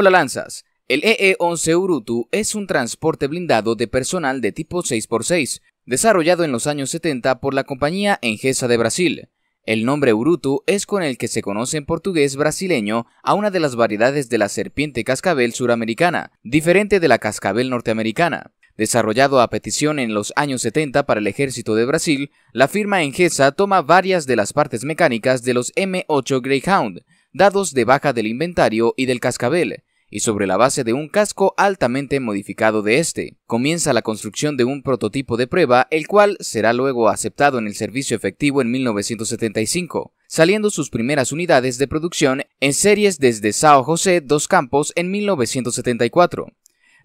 Hola lanzas. El EE-11 Urutu es un transporte blindado de personal de tipo 6x6, desarrollado en los años 70 por la compañía Engesa de Brasil. El nombre Urutu es con el que se conoce en portugués brasileño a una de las variedades de la serpiente cascabel suramericana, diferente de la cascabel norteamericana. Desarrollado a petición en los años 70 para el ejército de Brasil, la firma Engesa toma varias de las partes mecánicas de los M8 Greyhound, dados de baja del inventario y del cascabel, y sobre la base de un casco altamente modificado de este. Comienza la construcción de un prototipo de prueba, el cual será luego aceptado en el servicio efectivo en 1975, saliendo sus primeras unidades de producción en series desde Sao José dos Campos en 1974.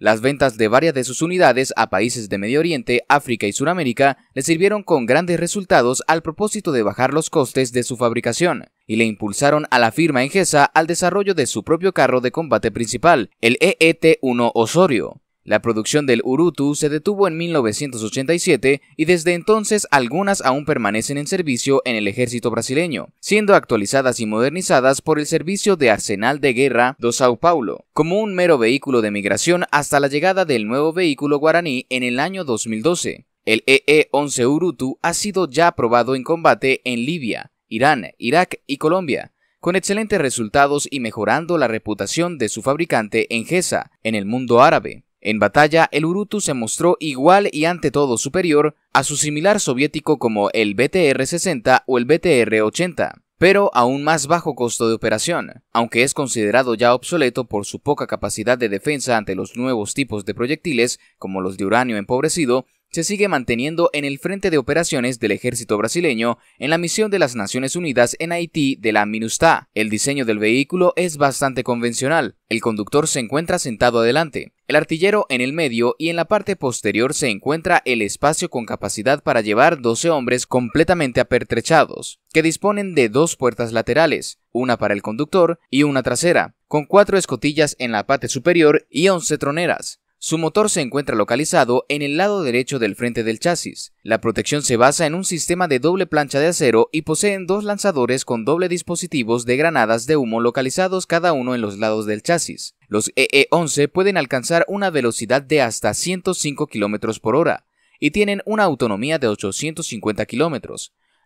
Las ventas de varias de sus unidades a países de Medio Oriente, África y Sudamérica le sirvieron con grandes resultados al propósito de bajar los costes de su fabricación y le impulsaron a la firma Ingesa al desarrollo de su propio carro de combate principal, el EET-1 Osorio. La producción del Urutu se detuvo en 1987 y desde entonces algunas aún permanecen en servicio en el ejército brasileño, siendo actualizadas y modernizadas por el Servicio de Arsenal de Guerra do Sao Paulo, como un mero vehículo de migración hasta la llegada del nuevo vehículo guaraní en el año 2012. El EE-11 Urutu ha sido ya aprobado en combate en Libia, Irán, Irak y Colombia, con excelentes resultados y mejorando la reputación de su fabricante en GESA, en el mundo árabe. En batalla, el Urutu se mostró igual y ante todo superior a su similar soviético como el BTR-60 o el BTR-80, pero a un más bajo costo de operación, aunque es considerado ya obsoleto por su poca capacidad de defensa ante los nuevos tipos de proyectiles, como los de uranio empobrecido, se sigue manteniendo en el frente de operaciones del ejército brasileño en la misión de las Naciones Unidas en Haití de la MINUSTA. El diseño del vehículo es bastante convencional. El conductor se encuentra sentado adelante, el artillero en el medio y en la parte posterior se encuentra el espacio con capacidad para llevar 12 hombres completamente apertrechados, que disponen de dos puertas laterales, una para el conductor y una trasera, con cuatro escotillas en la parte superior y 11 troneras. Su motor se encuentra localizado en el lado derecho del frente del chasis. La protección se basa en un sistema de doble plancha de acero y poseen dos lanzadores con doble dispositivos de granadas de humo localizados cada uno en los lados del chasis. Los EE-11 pueden alcanzar una velocidad de hasta 105 km por hora y tienen una autonomía de 850 km.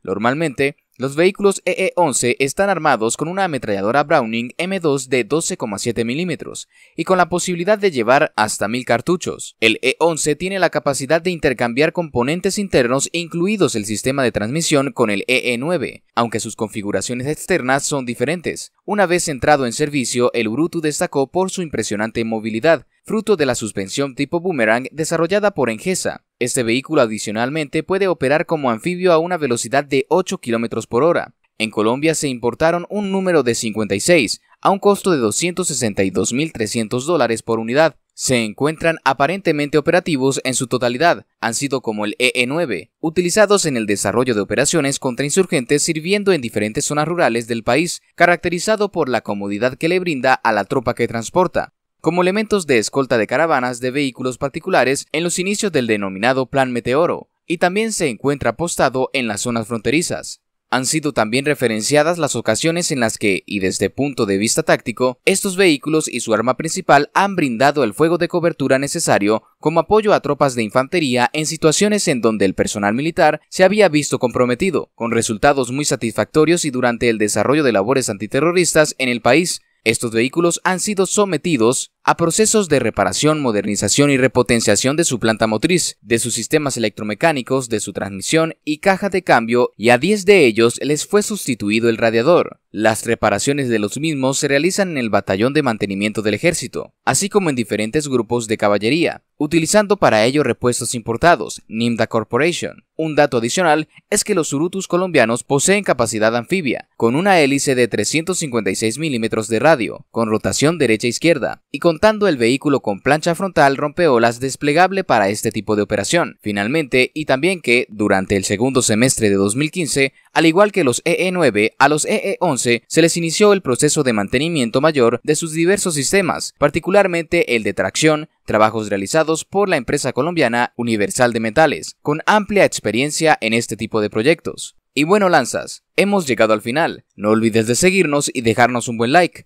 Normalmente, los vehículos EE-11 están armados con una ametralladora Browning M2 de 12,7 milímetros y con la posibilidad de llevar hasta 1000 cartuchos. El E-11 tiene la capacidad de intercambiar componentes internos incluidos el sistema de transmisión con el EE-9, aunque sus configuraciones externas son diferentes. Una vez entrado en servicio, el Urutu destacó por su impresionante movilidad, fruto de la suspensión tipo boomerang desarrollada por Engesa, este vehículo adicionalmente puede operar como anfibio a una velocidad de 8 km por hora. En Colombia se importaron un número de 56, a un costo de 262.300 dólares por unidad. Se encuentran aparentemente operativos en su totalidad. Han sido como el EE9, utilizados en el desarrollo de operaciones contra insurgentes sirviendo en diferentes zonas rurales del país, caracterizado por la comodidad que le brinda a la tropa que transporta como elementos de escolta de caravanas de vehículos particulares en los inicios del denominado Plan Meteoro, y también se encuentra apostado en las zonas fronterizas. Han sido también referenciadas las ocasiones en las que, y desde punto de vista táctico, estos vehículos y su arma principal han brindado el fuego de cobertura necesario como apoyo a tropas de infantería en situaciones en donde el personal militar se había visto comprometido, con resultados muy satisfactorios y durante el desarrollo de labores antiterroristas en el país, estos vehículos han sido sometidos a procesos de reparación, modernización y repotenciación de su planta motriz, de sus sistemas electromecánicos, de su transmisión y caja de cambio, y a 10 de ellos les fue sustituido el radiador. Las reparaciones de los mismos se realizan en el batallón de mantenimiento del ejército, así como en diferentes grupos de caballería, utilizando para ello repuestos importados, Nimda Corporation. Un dato adicional es que los Urutus colombianos poseen capacidad anfibia, con una hélice de 356 milímetros de radio, con rotación derecha-izquierda, e y con contando el vehículo con plancha frontal rompeolas desplegable para este tipo de operación. Finalmente, y también que, durante el segundo semestre de 2015, al igual que los EE9, a los EE11 se les inició el proceso de mantenimiento mayor de sus diversos sistemas, particularmente el de tracción, trabajos realizados por la empresa colombiana Universal de Metales, con amplia experiencia en este tipo de proyectos. Y bueno, lanzas, hemos llegado al final. No olvides de seguirnos y dejarnos un buen like.